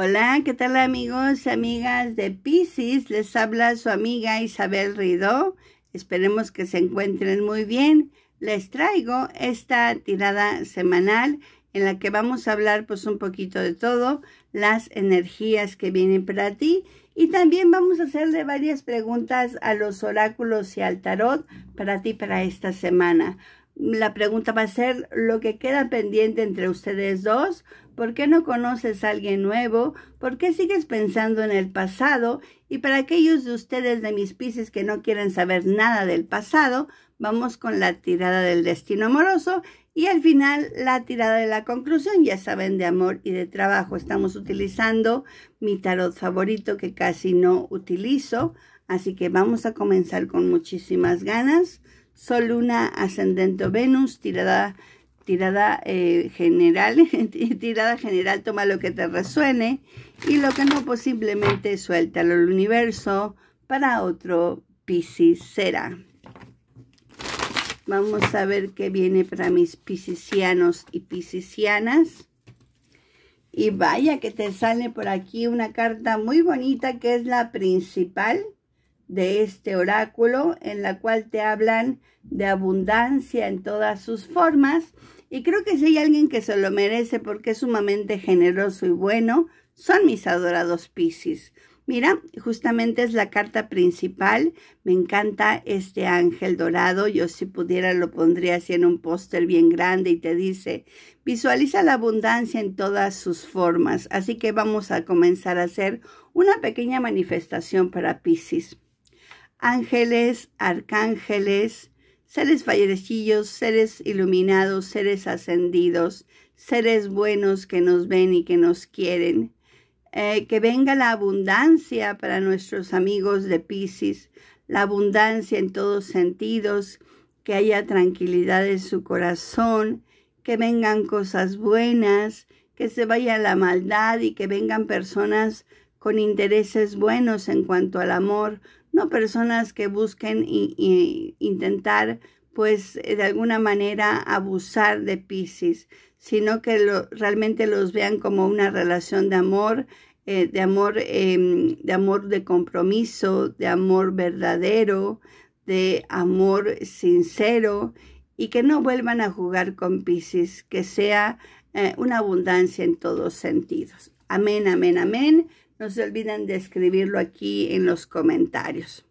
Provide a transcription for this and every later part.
Hola, ¿qué tal amigos, y amigas de Pisces? Les habla su amiga Isabel Rido, Esperemos que se encuentren muy bien. Les traigo esta tirada semanal en la que vamos a hablar pues un poquito de todo, las energías que vienen para ti y también vamos a hacerle varias preguntas a los oráculos y al tarot para ti para esta semana la pregunta va a ser lo que queda pendiente entre ustedes dos. ¿Por qué no conoces a alguien nuevo? ¿Por qué sigues pensando en el pasado? Y para aquellos de ustedes de mis piscis que no quieren saber nada del pasado, vamos con la tirada del destino amoroso y al final la tirada de la conclusión, ya saben, de amor y de trabajo. Estamos utilizando mi tarot favorito que casi no utilizo, así que vamos a comenzar con muchísimas ganas. Sol, Luna, Ascendente Venus, tirada, tirada eh, general, tirada general, toma lo que te resuene y lo que no posiblemente pues suéltalo al universo para otro Piscis Vamos a ver qué viene para mis pisicianos y pisicianas. Y vaya que te sale por aquí una carta muy bonita que es la principal de este oráculo en la cual te hablan de abundancia en todas sus formas y creo que si hay alguien que se lo merece porque es sumamente generoso y bueno, son mis adorados Piscis. Mira, justamente es la carta principal. Me encanta este ángel dorado. Yo si pudiera lo pondría así en un póster bien grande y te dice, visualiza la abundancia en todas sus formas. Así que vamos a comenzar a hacer una pequeña manifestación para Pisces ángeles, arcángeles, seres fallecillos, seres iluminados, seres ascendidos, seres buenos que nos ven y que nos quieren. Eh, que venga la abundancia para nuestros amigos de Pisces, la abundancia en todos sentidos, que haya tranquilidad en su corazón, que vengan cosas buenas, que se vaya la maldad y que vengan personas con intereses buenos en cuanto al amor, Personas que busquen y, intentar pues eh, de alguna manera abusar de Pisces, sino que realmente los vean como una relación de amor, eh, de, amor em, de amor de compromiso, de amor verdadero, de amor sincero y que no vuelvan a jugar con Pisces, que sea eh, una abundancia en todos sentidos. Amén, amén, amén. No se olviden de escribirlo aquí en los comentarios.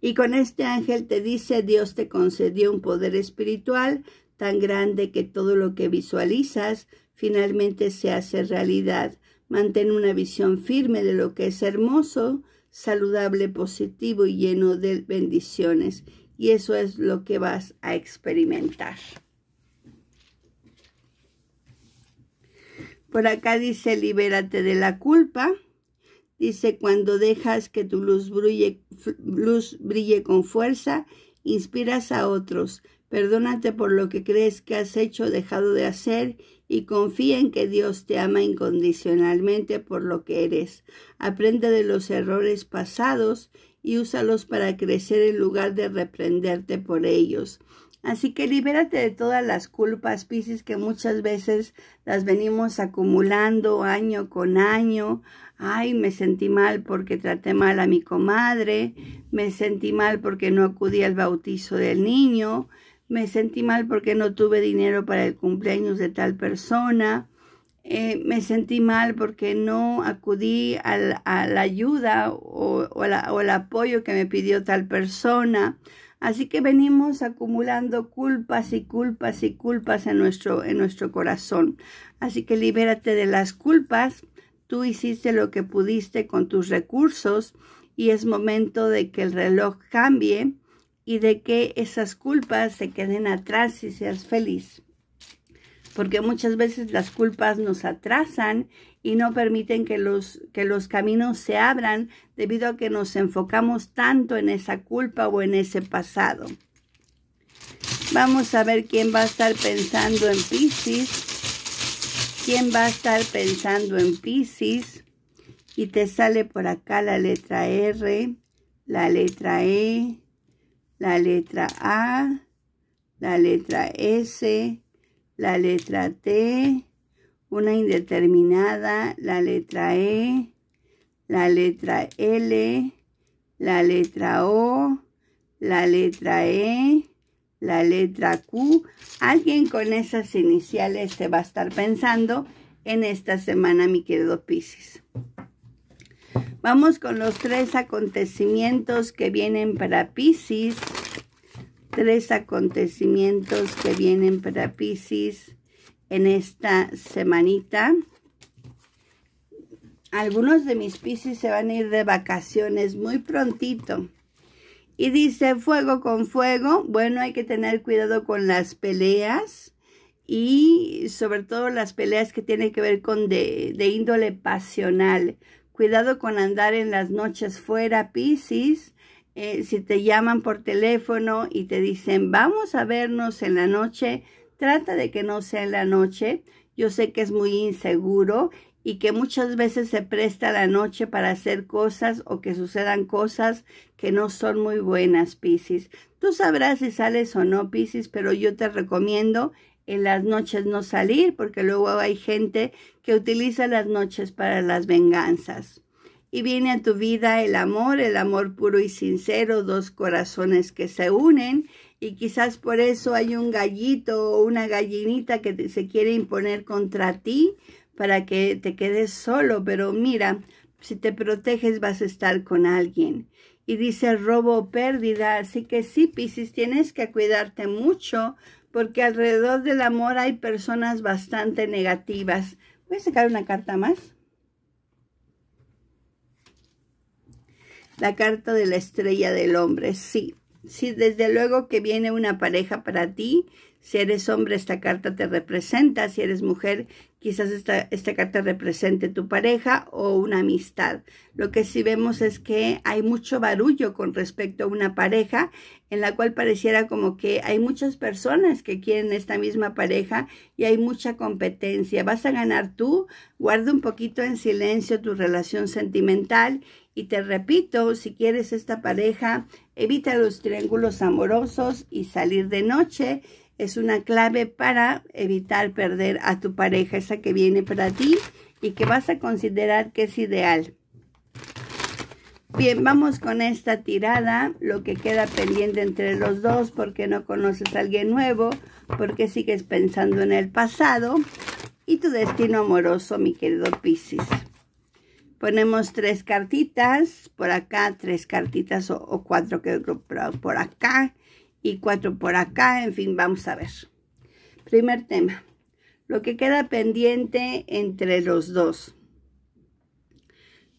Y con este ángel te dice, Dios te concedió un poder espiritual tan grande que todo lo que visualizas finalmente se hace realidad. Mantén una visión firme de lo que es hermoso, saludable, positivo y lleno de bendiciones. Y eso es lo que vas a experimentar. Por acá dice, libérate de la culpa. Dice, cuando dejas que tu luz brille, luz brille con fuerza, inspiras a otros. Perdónate por lo que crees que has hecho o dejado de hacer y confía en que Dios te ama incondicionalmente por lo que eres. Aprende de los errores pasados y úsalos para crecer en lugar de reprenderte por ellos. Así que libérate de todas las culpas, Piscis, que muchas veces las venimos acumulando año con año. Ay, me sentí mal porque traté mal a mi comadre, me sentí mal porque no acudí al bautizo del niño, me sentí mal porque no tuve dinero para el cumpleaños de tal persona, eh, me sentí mal porque no acudí a la ayuda o, al o el apoyo que me pidió tal persona. Así que venimos acumulando culpas y culpas y culpas en nuestro, en nuestro corazón. Así que libérate de las culpas. Tú hiciste lo que pudiste con tus recursos y es momento de que el reloj cambie y de que esas culpas se queden atrás y seas feliz porque muchas veces las culpas nos atrasan y no permiten que los, que los caminos se abran debido a que nos enfocamos tanto en esa culpa o en ese pasado. Vamos a ver quién va a estar pensando en Pisces. ¿Quién va a estar pensando en Pisces? Y te sale por acá la letra R, la letra E, la letra A, la letra S, la letra T, una indeterminada, la letra E, la letra L, la letra O, la letra E, la letra Q. Alguien con esas iniciales se va a estar pensando en esta semana, mi querido Pisces. Vamos con los tres acontecimientos que vienen para Pisces tres acontecimientos que vienen para Pisces en esta semanita. Algunos de mis Pisces se van a ir de vacaciones muy prontito. Y dice fuego con fuego. Bueno, hay que tener cuidado con las peleas y sobre todo las peleas que tienen que ver con de, índole pasional. Cuidado con andar en las noches fuera, Pisces eh, si te llaman por teléfono y te dicen, vamos a vernos en la noche, trata de que no sea en la noche. Yo sé que es muy inseguro y que muchas veces se presta la noche para hacer cosas o que sucedan cosas que no son muy buenas, Piscis. Tú sabrás si sales o no, Piscis, pero yo te recomiendo en las noches no salir porque luego hay gente que utiliza las noches para las venganzas y viene a tu vida el amor, el amor puro y sincero, dos corazones que se unen y quizás por eso hay un gallito o una gallinita que se quiere imponer contra ti para que te quedes solo, pero mira, si te proteges vas a estar con alguien. Y dice robo pérdida, así que sí, Piscis, tienes que cuidarte mucho porque alrededor del amor hay personas bastante negativas. Voy a sacar una carta más. La carta de la estrella del hombre, sí. Sí, desde luego que viene una pareja para ti. Si eres hombre, esta carta te representa. Si eres mujer, quizás esta, esta carta represente tu pareja o una amistad. Lo que sí vemos es que hay mucho barullo con respecto a una pareja en la cual pareciera como que hay muchas personas que quieren esta misma pareja y hay mucha competencia. Vas a ganar tú, guarda un poquito en silencio tu relación sentimental y te repito, si quieres esta pareja, evita los triángulos amorosos y salir de noche. Es una clave para evitar perder a tu pareja, esa que viene para ti y que vas a considerar que es ideal. Bien, vamos con esta tirada, lo que queda pendiente entre los dos, porque no conoces a alguien nuevo, porque sigues pensando en el pasado y tu destino amoroso, mi querido Pisces. Ponemos tres cartitas por acá, tres cartitas o, cuatro que por acá y cuatro por acá. En fin, vamos a ver. Primer tema. Lo que queda pendiente entre los dos.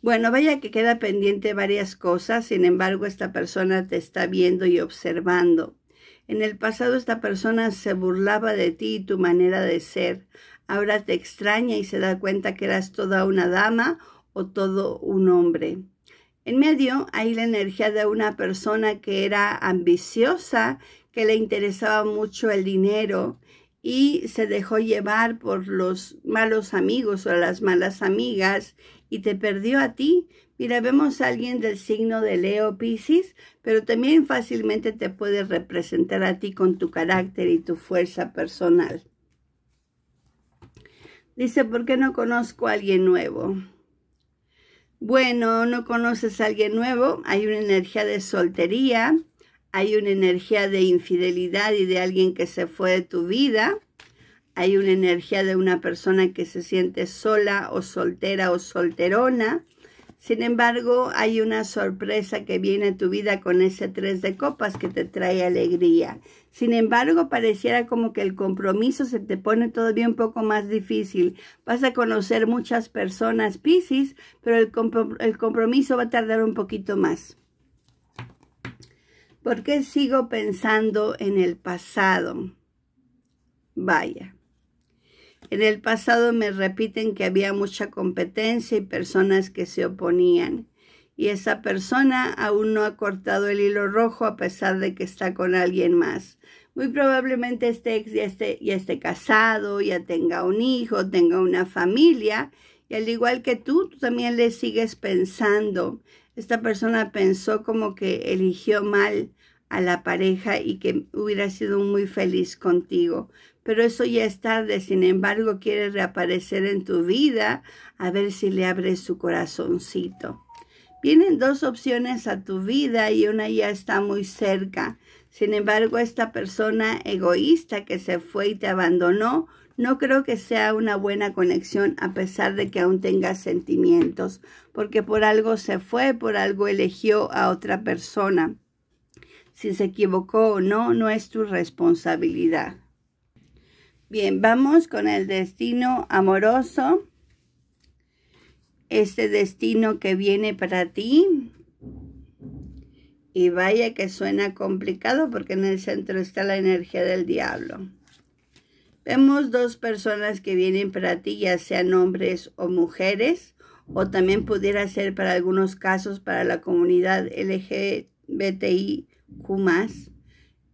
Bueno, vaya que queda pendiente varias cosas, sin embargo, esta persona te está viendo y observando. En el pasado esta persona se burlaba de ti y tu manera de ser. Ahora te extraña y se da cuenta que eras toda una dama o todo un hombre. En medio hay la energía de una persona que era ambiciosa, que le interesaba mucho el dinero y se dejó llevar por los malos amigos o las malas amigas y te perdió a ti. Mira, vemos a alguien del signo de Leo piscis pero también fácilmente te puede representar a ti con tu carácter y tu fuerza personal. Dice, ¿por qué no conozco a alguien nuevo? Bueno, no conoces a alguien nuevo, hay una energía de soltería, hay una energía de infidelidad y de alguien que se fue de tu vida, hay una energía de una persona que se siente sola o soltera o solterona, sin embargo, hay una sorpresa que viene a tu vida con ese tres de copas que te trae alegría. Sin embargo, pareciera como que el compromiso se te pone todavía un poco más difícil. Vas a conocer muchas personas, Piscis, pero el, el compromiso va a tardar un poquito más. ¿Por qué sigo pensando en el pasado? Vaya. En el pasado me repiten que había mucha competencia y personas que se oponían. Y esa persona aún no ha cortado el hilo rojo a pesar de que está con alguien más. Muy probablemente este ex ya esté, esté casado, ya tenga un hijo, tenga una familia. Y al igual que tú, tú también le sigues pensando. Esta persona pensó como que eligió mal a la pareja y que hubiera sido muy feliz contigo. Pero eso ya es tarde, sin embargo quiere reaparecer en tu vida a ver si le abres su corazoncito. Vienen dos opciones a tu vida y una ya está muy cerca. Sin embargo, esta persona egoísta que se fue y te abandonó, no creo que sea una buena conexión a pesar de que aún tengas sentimientos, porque por algo se fue, por algo eligió a otra persona. Si se equivocó o no, no es tu responsabilidad. Bien, vamos con el destino amoroso. Este destino que viene para ti. Y vaya que suena complicado porque en el centro está la energía del diablo. Vemos dos personas que vienen para ti, ya sean hombres o mujeres, o también pudiera ser para algunos casos para la comunidad LGBTI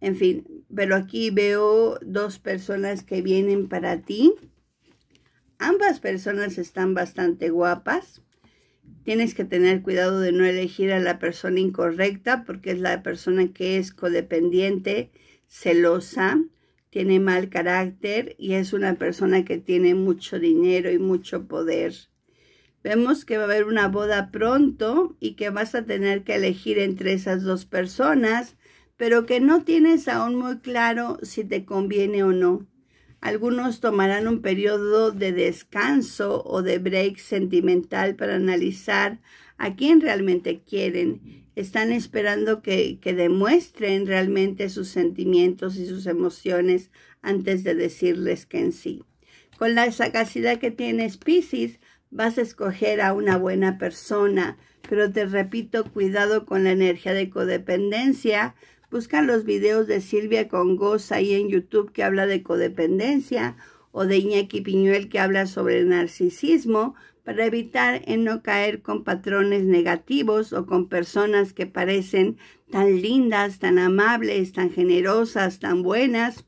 en fin, pero aquí veo dos personas que vienen para ti. Ambas personas están bastante guapas. Tienes que tener cuidado de no elegir a la persona incorrecta porque es la persona que es codependiente, celosa, tiene mal carácter y es una persona que tiene mucho dinero y mucho poder. Vemos que va a haber una boda pronto y que vas a tener que elegir entre esas dos personas, pero que no tienes aún muy claro si te conviene o no. Algunos tomarán un periodo de descanso o de break sentimental para analizar a quién realmente quieren. Están esperando que, demuestren realmente sus sentimientos y sus emociones antes de decirles que en sí. Con la sagacidad que tiene Pisces, vas a escoger a una buena persona. Pero te repito, cuidado con la energía de codependencia. Busca los videos de Silvia Congosa ahí en YouTube que habla de codependencia o de Iñaki Piñuel que habla sobre el narcisismo para evitar en no caer con patrones negativos o con personas que parecen tan lindas, tan amables, tan generosas, tan buenas.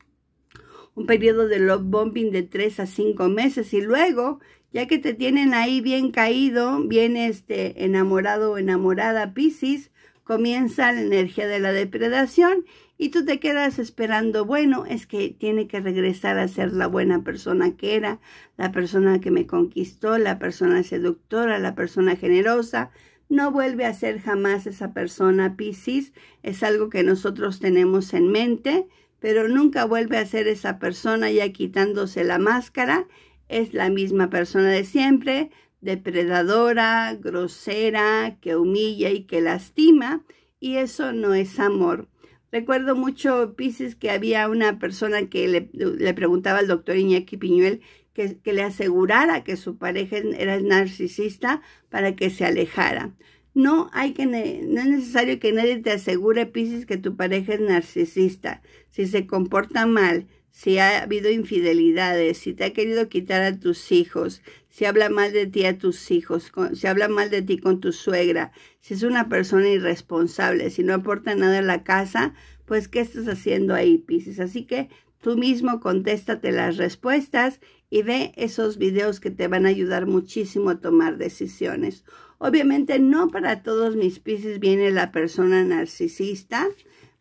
Un periodo de love bombing de tres a cinco meses y luego ya que te tienen ahí bien caído, bien este, enamorado o enamorada Piscis, comienza la energía de la depredación y tú te quedas esperando, bueno, es que tiene que regresar a ser la buena persona que era, la persona que me conquistó, la persona seductora, la persona generosa. No vuelve a ser jamás esa persona Piscis, es algo que nosotros tenemos en mente, pero nunca vuelve a ser esa persona ya quitándose la máscara es la misma persona de siempre, depredadora, grosera, que humilla y que lastima, y eso no es amor. Recuerdo mucho, Pisces, que había una persona que le, preguntaba al doctor Iñaki Piñuel que, le asegurara que su pareja era narcisista para que se alejara. No, hay que, no es necesario que nadie te asegure, Pisces, que tu pareja es narcisista. Si se comporta mal, si ha habido infidelidades, si te ha querido quitar a tus hijos, si habla mal de ti a tus hijos, si habla mal de ti con tu suegra, si es una persona irresponsable, si no aporta nada a la casa, pues ¿qué estás haciendo ahí, Pisces? Así que tú mismo contéstate las respuestas y ve esos videos que te van a ayudar muchísimo a tomar decisiones. Obviamente no para todos mis Pisces viene la persona narcisista,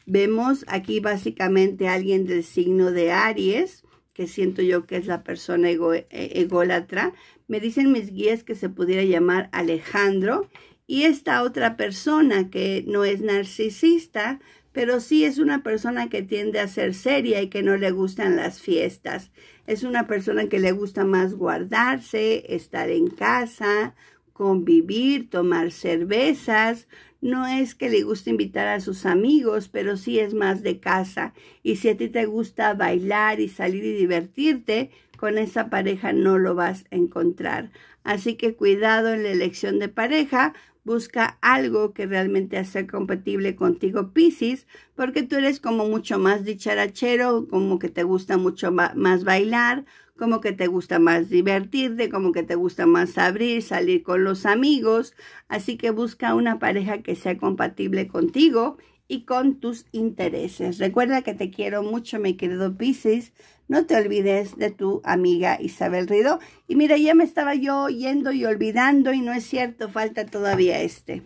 Vemos aquí básicamente a alguien del signo de Aries, que siento yo que es la persona e, ególatra. Me dicen mis guías que se pudiera llamar Alejandro. Y esta otra persona que no es narcisista, pero sí es una persona que tiende a ser seria y que no le gustan las fiestas. Es una persona que le gusta más guardarse, estar en casa, convivir, tomar cervezas, no es que le guste invitar a sus amigos, pero sí es más de casa. Y si a ti te gusta bailar y salir y divertirte, con esa pareja no lo vas a encontrar. Así que cuidado en la elección de pareja, busca algo que realmente sea compatible contigo, Piscis, porque tú eres como mucho más dicharachero, como que te gusta mucho más bailar, como que te gusta más divertirte, como que te gusta más abrir, salir con los amigos. Así que busca una pareja que sea compatible contigo y con tus intereses. Recuerda que te quiero mucho, mi querido Pisces. No te olvides de tu amiga Isabel Rido. Y mira, ya me estaba yo oyendo y olvidando y no es cierto, falta todavía este.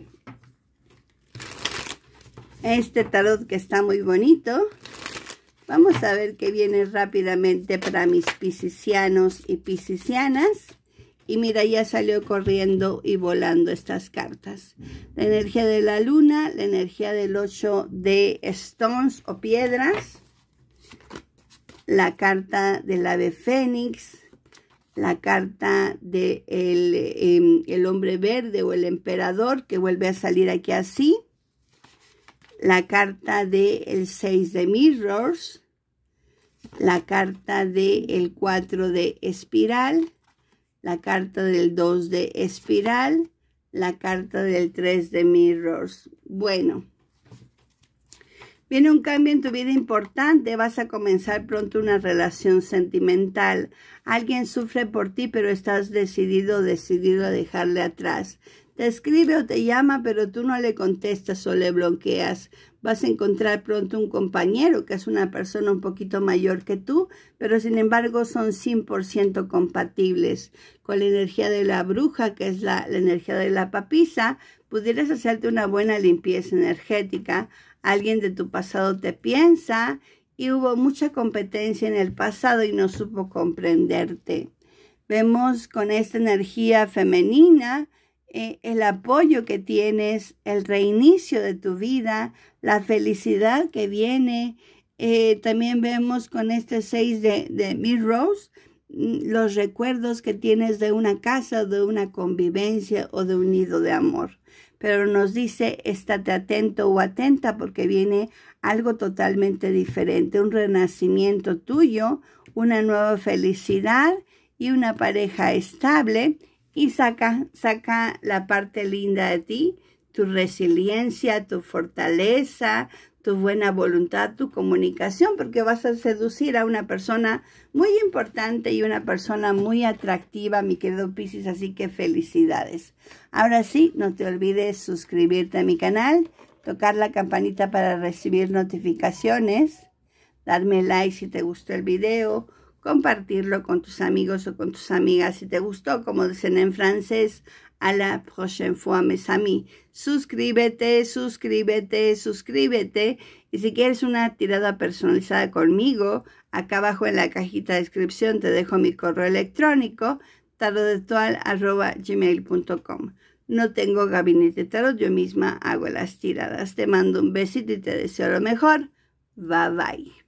Este tarot que está muy bonito. Vamos a ver qué viene rápidamente para mis pisicianos y pisicianas. Y mira, ya salió corriendo y volando estas cartas. La energía de la luna, la energía del 8 de stones o piedras, la carta del ave fénix, la carta del eh, em, el hombre verde o el emperador que vuelve a salir aquí así, la carta del 6 de Mirrors, la carta del el 4 de Espiral, la carta del 2 de Espiral, la carta del 3 de Mirrors. Bueno, viene un cambio en tu vida importante, vas a comenzar pronto una relación sentimental. Alguien sufre por ti, pero estás decidido, decidido a dejarle atrás. Te escribe o te llama, pero tú no le contestas o le bloqueas. Vas a encontrar pronto un compañero que es una persona un poquito mayor que tú, pero sin embargo son 100% compatibles. Con la energía de la bruja, que es la, energía de la papisa, pudieras hacerte una buena limpieza energética. Alguien de tu pasado te piensa y hubo mucha competencia en el pasado y no supo comprenderte. Vemos con esta energía femenina eh, el apoyo que tienes, el reinicio de tu vida, la felicidad que viene. Eh, también vemos con este 6 de, de Rose mm, los recuerdos que tienes de una casa, de una convivencia o de un nido de amor. Pero nos dice, estate atento o atenta porque viene algo totalmente diferente, un renacimiento tuyo, una nueva felicidad y una pareja estable y saca, saca la parte linda de ti, tu resiliencia, tu fortaleza, tu buena voluntad, tu comunicación, porque vas a seducir a una persona muy importante y una persona muy atractiva, mi querido Pisces. así que felicidades. Ahora sí, no te olvides suscribirte a mi canal, tocar la campanita para recibir notificaciones, darme like si te gustó el video, compartirlo con tus amigos o con tus amigas. Si te gustó, como dicen en francés, a la prochaine fois, mes amis. Suscríbete, suscríbete, suscríbete. Y si quieres una tirada personalizada conmigo, acá abajo en la cajita de descripción te dejo mi correo electrónico com, No tengo gabinete tarot, yo misma hago las tiradas. Te mando un besito y te deseo lo mejor. Bye bye.